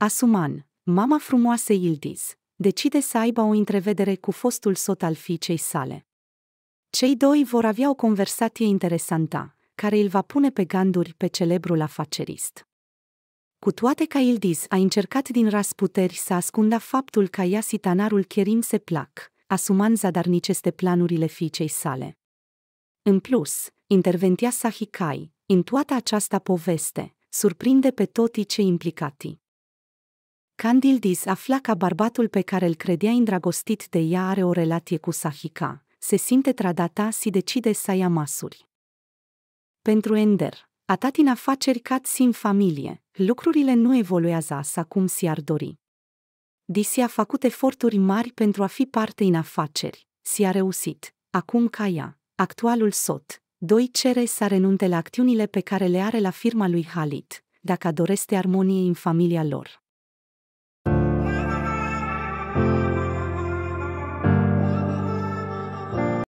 Asuman, mama frumoasă Ildiz, decide să aibă o întrevedere cu fostul sot al fiicei sale. Cei doi vor avea o conversație interesantă, care îl va pune pe ganduri pe celebrul afacerist. Cu toate că Ildiz a încercat din rasputeri să ascundă faptul că ea sitanarul Kerim se plac, Asuman zadarnic este planurile fiicei sale. În plus, intervenția Sahikai, în toată această poveste, surprinde pe toți cei implicati. Candildis afla că bărbatul pe care îl credea îndrăgostit de ea are o relație cu Sahika, se simte tradata și decide să ia masuri. Pentru Ender, atât în afaceri cât și în familie, lucrurile nu evoluează așa cum si-ar dori. Disi a făcut eforturi mari pentru a fi parte în afaceri, si a reușit, acum ca ea, actualul sot, doi cere să renunte la acțiunile pe care le are la firma lui Halit, dacă dorește armonie în familia lor.